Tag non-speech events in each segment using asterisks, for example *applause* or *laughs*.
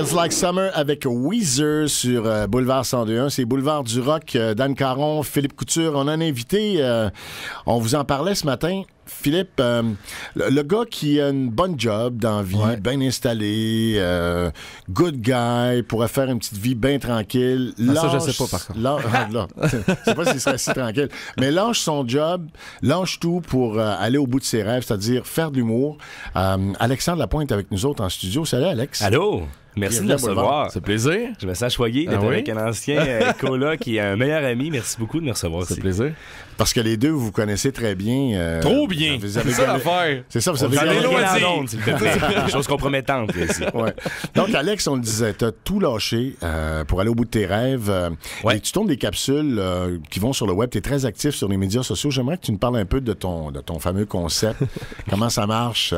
It's Like Summer avec Weezer sur euh, Boulevard 102.1. C'est Boulevard du Rock. Euh, Dan Caron, Philippe Couture, on en a invité. Euh, on vous en parlait ce matin. Philippe, le, gars qui a une bonne job dans la vie, bien installé, good guy, pourrait faire une petite vie bien tranquille. Ah, ça, je sais pas, par contre. Ah, *laughs* sais pas s'il serait si tranquille. Mais lâche son job, lâche tout pour aller au bout de ses rêves, c'est-à-dire faire de l'humour. Alexandre Lapointe avec nous autres en studio. Salut, Alex. Allô? Merci de me recevoir. C'est plaisir. Je me sens choyé d'être ah avec un ancien euh, *laughs* collègue qui est un meilleur ami. Merci beaucoup de me recevoir. C'est plaisir. Parce que les deux, vous vous connaissez très bien. Euh, Trop bien. C'est ça l'affaire. C'est ça, vous savez. Chose compromettante. ouais. Donc, Alex, on le disait, as tout lâché euh, pour aller au bout de tes rêves. tu tournes des capsules qui vont sur le web. Tu es très actif sur les médias sociaux. J'aimerais que tu nous parles un peu de ton, de ton fameux concept. *laughs* Comment ça marche?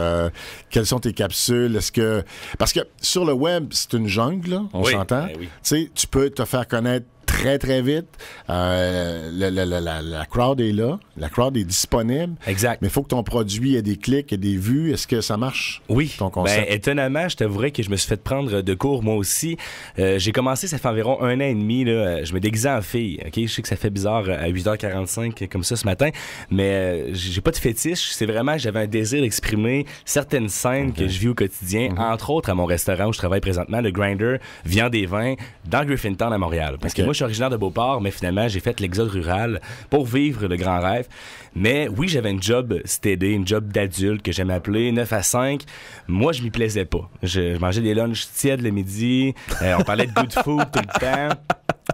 quelles sont tes capsules? Est-ce que. Parce que sur le web, c'est une jungle, on s'entend. Ben tu peux te faire connaître très, très vite. Euh, la, crowd est là. La crowd est disponible. Exact. Mais il faut que ton produit ait des clics, ait des vues. Est-ce que ça marche? Oui. Ton concept? Ben, étonnamment, je t'avouerais que je me suis fait prendre de cours moi aussi. Euh, j'ai commencé, ça fait environ un an et demi. Là, euh, je me déguisais en fille. ok Je sais que ça fait bizarre à 8h45 comme ça ce matin. Mais j'ai pas de fétiche. C'est vraiment, j'avais un désir d'exprimer certaines scènes que je vis au quotidien, mhm. entre autres à mon restaurant où je travaille présentement, le Grinder, Viande des Vins, dans Griffintown à Montréal. Parce que moi, je suis originaire de Beauport, mais finalement, j'ai fait l'exode rural pour vivre le grand rêve. Mais oui, j'avais une job stédée, une job d'adulte que j'aime appeler 9 à 5. Moi, je m'y plaisais pas. Je, mangeais des lunchs tièdes le midi. Euh, on parlait de good food tout le temps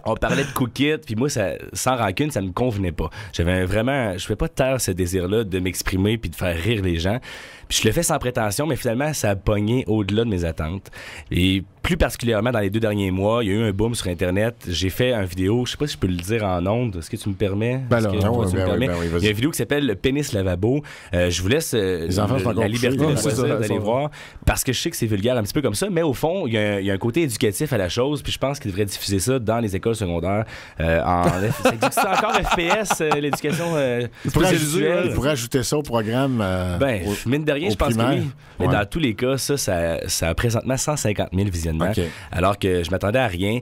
on parlait de cookies puis moi, ça, sans rancune, ça me convenait pas. J'avais vraiment, je ne pas taire ce désir-là de m'exprimer puis de faire rire les gens. Puis je le fais sans prétention, mais finalement, ça a pogné au-delà de mes attentes. Et plus particulièrement dans les deux derniers mois, il y a eu un boom sur Internet. J'ai fait un vidéo, je sais pas si je peux le dire en ondes, est-ce que tu me permets? Ben non, ben ben ben il y a une vidéo qui s'appelle Le pénis lavabo. Euh, je vous laisse euh, les enfants la liberté de d'aller voir, parce que je sais que c'est vulgaire un petit peu comme ça, mais au fond, il y, a il y a un côté éducatif à la chose, puis je pense qu'il devrait diffuser ça dans les écoles secondaire. c'est euh, encore FPS, euh, l'éducation. Euh, il, ajouter, ça au programme. Euh, ben, mine de rien, je pense que oui. Mais dans tous les cas, ça, ça, a présentement 150 000 visionnements. Alors que je m'attendais à rien.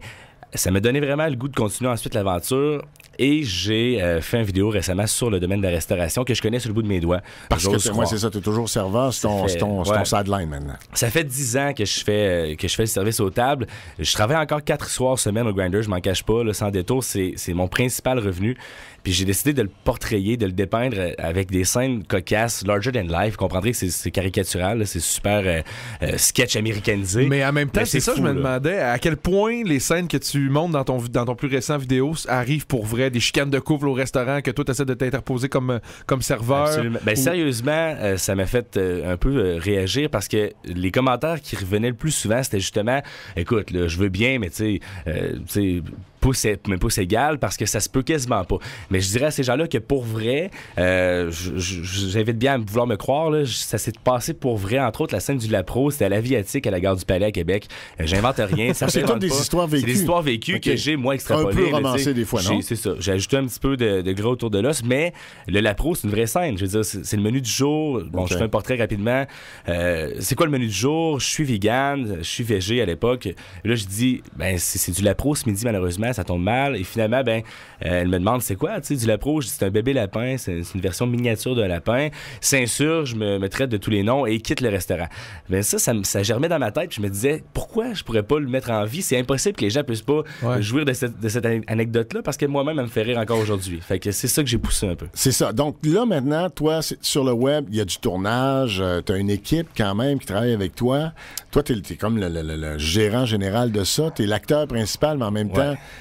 Ça m'a donné vraiment le goût de continuer ensuite l'aventure. Et j'ai euh, fait une vidéo récemment sur le domaine de la restauration que je connais sur le bout de mes doigts. Parce que moi, c'est ça, tu es toujours servant c'est ton, ton, sideline maintenant. Ça fait 10 ans que je fais, euh, que je fais le service aux tables. Je travaille encore 4 soirs semaine au Grinder, je m'en cache pas, là, sans détour, c'est mon principal revenu. Puis j'ai décidé de le portrayer, de le dépeindre euh, avec des scènes cocasses, larger than life. Vous comprendrez que c'est caricatural, c'est super sketch américanisé. Mais en même temps, c'est ça, je me demandais à quel point les scènes que tu montes dans ton, dans ton plus récent vidéo arrivent pour vrai des chicanes de couvre au restaurant que tout tu essaies de t'interposer comme, euh, comme serveur. Mais ben, Sérieusement, euh, ça m'a fait euh, un peu réagir parce que les commentaires qui revenaient le plus souvent, c'était justement écoute, je veux bien, mais tu sais pouce, mes pouces parce que ça se peut quasiment pas. Mais je dirais à ces gens-là que pour vrai, euh, j'invite bien à vouloir me croire, ça s'est passé pour vrai. Entre autres, la scène du Lapro, c'était à la l'Aviatique, à la gare du Palais à Québec. Euh, j'invente rien. *laughs* c'est comme des histoires vécues. des histoires vécues que j'ai, moi, extrapolées. Un peu des fois, C'est ça. J'ai ajouté un petit peu de, de gras autour de l'os, mais le Lapro, c'est une vraie scène. Je veux dire, c'est le menu du jour. Bon, je fais un portrait rapidement. Euh, c'est quoi le menu du jour? Je suis vegan, je suis végé à l'époque. Là, je dis, ben, c'est du Lapro ce midi, malheureusement ça tombe mal. Et finalement, ben, euh, elle me demande c'est quoi, tu sais, du lapro. Je dis c'est un bébé lapin, c'est une version miniature d'un lapin. S'insurge, Je me traite de tous les noms et quitte le restaurant. Ben ça, ça, ça germait dans ma tête. je me disais pourquoi je pourrais pas le mettre en vie C'est impossible que les gens puissent pas jouir de cette, anecdote-là parce que moi-même, elle me fait rire encore aujourd'hui. Fait que c'est ça que j'ai poussé un peu. C'est ça. Donc là, maintenant, toi, sur le web, il y a du tournage. Euh, tu as une équipe quand même qui travaille avec toi. Toi, tu es, comme le, gérant général de ça. Tu es l'acteur principal, mais en même temps,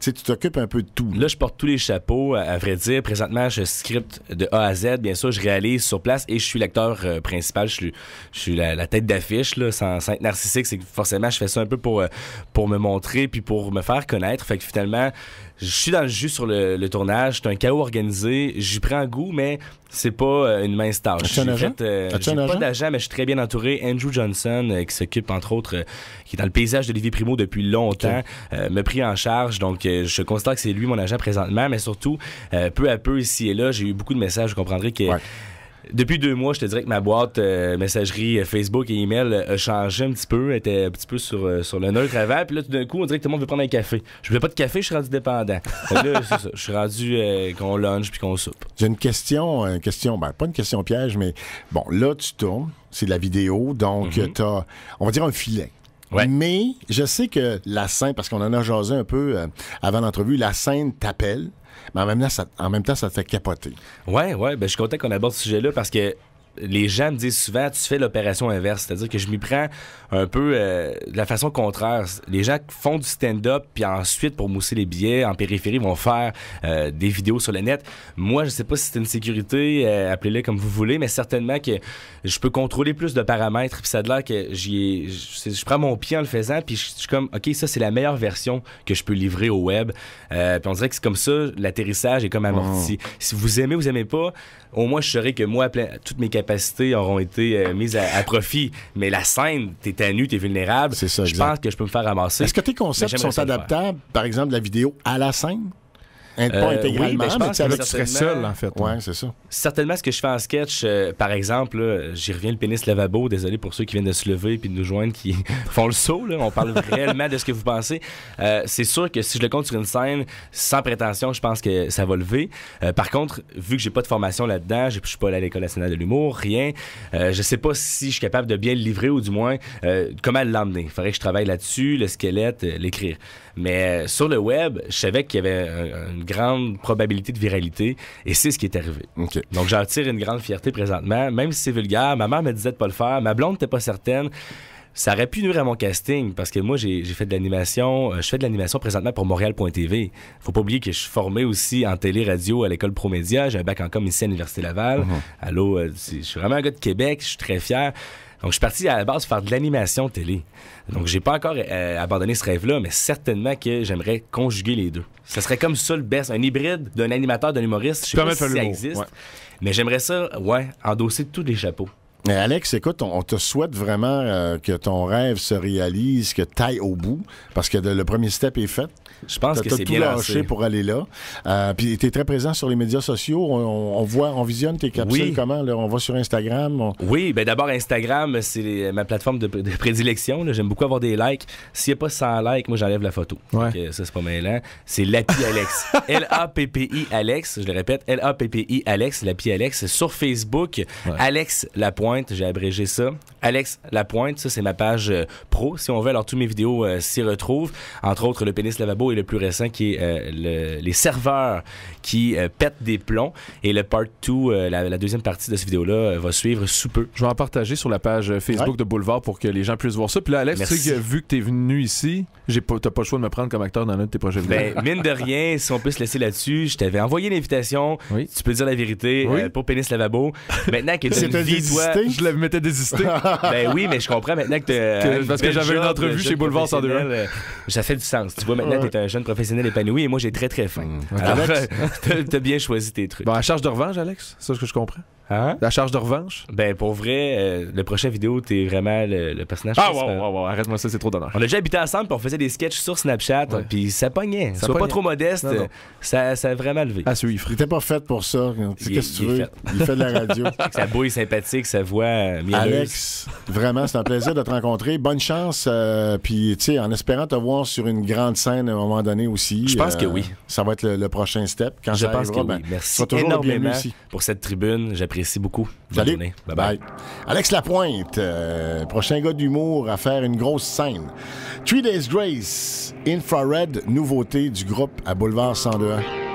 tu t'occupes un peu de tout. Là. je porte tous les chapeaux, à vrai dire. Présentement, je script de A à Z. Bien sûr, je réalise sur place et je suis l'acteur euh, principal. Je suis, la, tête d'affiche, sans, être narcissique. C'est que forcément, je fais ça un peu pour, euh, pour me montrer puis pour me faire connaître. Fait que finalement, je suis dans le jus sur le, tournage. C'est un chaos organisé. J'y prends goût, mais c'est pas euh, une mince tâche. J'ai pas d'agent, mais je suis très bien entouré. Andrew Johnson, qui s'occupe, entre autres, qui est dans le paysage de Olivier Primo depuis longtemps, me pris en charge. Donc, je constate que c'est lui mon agent présentement, mais surtout, euh, peu à peu, ici et là, j'ai eu beaucoup de messages, vous comprendrez que... depuis deux mois, je te dirais que ma boîte euh, messagerie euh, Facebook et email a changé un petit peu, était un petit peu sur, sur le neutre avant. Puis là, tout d'un coup, on dirait que tout le monde veut prendre un café. Je voulais pas de café, je suis rendu dépendant. *laughs* Je suis rendu qu'on lunch puis qu'on soupe. J'ai une question, question, ben, pas une question piège, mais bon, là, tu tournes, c'est de la vidéo, donc mhm. tu as, on va dire, un filet. Mais je sais que la scène, parce qu'on en a jasé un peu euh, avant l'entrevue, la scène t'appelle, mais en même, temps, ça, en même temps, ça te fait capoter. Oui, ouais, ben, je suis content qu'on aborde ce sujet-là parce que les gens me disent souvent, tu fais l'opération inverse, c'est-à-dire que je m'y prends un peu euh, de la façon contraire. Les gens font du stand-up, puis ensuite, pour mousser les billets, en périphérie, vont faire euh, des vidéos sur le net. Moi, je sais pas si c'est une sécurité, euh, appelez-le comme vous voulez, mais certainement que je peux contrôler plus de paramètres, puis ça a l'air que je prends mon pied en le faisant, puis je suis comme, OK, ça, c'est la meilleure version que je peux livrer au web. puis on dirait que c'est comme ça, l'atterrissage est comme amorti. Si vous aimez, vous aimez pas, au moins, je saurais que moi, toutes mes capacités capacités auront été euh, mises à, profit. Mais la scène, t'es à nu, t'es vulnérable. C'est Je pense que je peux me faire ramasser. Est-ce que tes concepts sont adaptables, par exemple, la vidéo à la scène? Euh, pas intégralement, oui, mais, tu serais seul, en fait. Oui, c'est ça. Certainement, ce que je fais en sketch, euh, par exemple, j'y reviens le pénis lavabo. Désolé pour ceux qui viennent de se lever puis de nous joindre qui *laughs* font le saut. On parle *laughs* réellement de ce que vous pensez. Euh, c'est sûr que si je le compte sur une scène, sans prétention, je pense que ça va lever. par contre, vu que j'ai pas de formation là-dedans, je suis pas allé à l'École nationale de l'humour, rien, je sais pas si je suis capable de bien le livrer ou du moins comment l'emmener. Il faudrait que je travaille là-dessus, le squelette, l'écrire. Mais euh, sur le web, je savais qu'il y avait une grande probabilité de viralité et c'est ce qui est arrivé. Donc j'en tire une grande fierté présentement, même si c'est vulgaire. Ma mère me disait de pas le faire, ma blonde n'était pas certaine ça aurait pu nuire à mon casting parce que moi, j'ai fait de l'animation. Euh, je fais de l'animation présentement pour Montréal.tv. Faut pas oublier que je suis formé aussi en télé-radio à l'école Promédia. J'ai un bac en com ici à l'Université Laval. Mhm. Allô, euh, je suis vraiment un gars de Québec. Je suis très fier. Donc, je suis parti à la base faire de l'animation télé. Donc, j'ai pas encore euh, abandonné ce rêve-là, mais certainement que j'aimerais conjuguer les deux. Ce serait comme ça le best, un hybride d'un animateur, d'un humoriste. Je sais pas si ça existe. Mais j'aimerais ça, ouais, endosser tous les chapeaux. Alex, écoute, on, te souhaite vraiment euh, que ton rêve se réalise, que ailles au bout, parce que le premier step est fait. Je pense que c'est bien lâché pour aller là. Euh, puis tu es très présent sur les médias sociaux. On, voit, on visionne tes capsules comment On va sur Instagram. Oui, ben d'abord Instagram, c'est ma plateforme de, prédilection. J'aime beaucoup avoir des likes. S'il n'y a pas 100 likes, moi j'enlève la photo. Euh, ça c'est pas C'est Lapi Alex. L *laughs* A P P I Alex. Je le répète, L A P P I Alex. Lapi Alex. Sur Facebook, Alex Lapointe j'ai abrégé ça. Alex Lapointe, ça c'est ma page euh, pro, si on veut. Alors tous mes vidéos euh, s'y retrouvent. Entre autres, le pénis lavabo et le plus récent, qui est euh, les serveurs qui pètent des plombs. Et le part 2, la, deuxième partie de cette vidéo-là, va suivre sous peu. Je vais en partager sur la page Facebook de Boulevard pour que les gens puissent voir ça. Puis là, Alex, tu sais vu que tu es venu ici, j'ai pas, t'as pas le choix de me prendre comme acteur dans l'un de tes projets ben, mine de rien, si on peut se laisser là-dessus, je t'avais envoyé l'invitation. Oui. Tu peux dire la vérité pour pénis lavabo. Maintenant que tu une vie, toi, je le m'étais désisté. *laughs* ben oui, mais je comprends maintenant que, euh, parce que j'avais une entrevue chez Boulevard 102. Euh, ça fait du sens. Tu vois, maintenant, t'es un jeune professionnel épanoui et moi, j'ai très, très faim. Mm. *laughs* t'as bien choisi tes trucs. Bon, à charge de revanche, Alex, c'est ce que je comprends. Hein? La charge de revanche? Ben, pour vrai, euh, le prochain vidéo, t'es vraiment le, personnage. Ah, ouais, arrête-moi ça, c'est trop d'honneur. On a déjà habité ensemble, puis on faisait des sketchs sur Snapchat, puis ça pognait. Ça Sois pas trop modeste, Ça, ça a vraiment levé. Ah, suivre. T'es pas fait pour ça. Qu'est-ce que tu veux? Fait. Il fait de la radio. *laughs* sa bouille sympathique, sa voix euh, Alex, vraiment, c'est un plaisir de te rencontrer. Bonne chance, euh, puis, tu sais, en espérant te voir sur une grande scène à un moment donné aussi. Je pense que oui. Ça va être le, prochain step. Quand je pense que ben, oui. Merci énormément pour cette tribune. J'apprécie Merci beaucoup. Bonne Bye bye. Alex Lapointe, euh, prochain gars d'humour à faire une grosse scène. Three Days Grace, Infrared, nouveauté du groupe à Boulevard 102.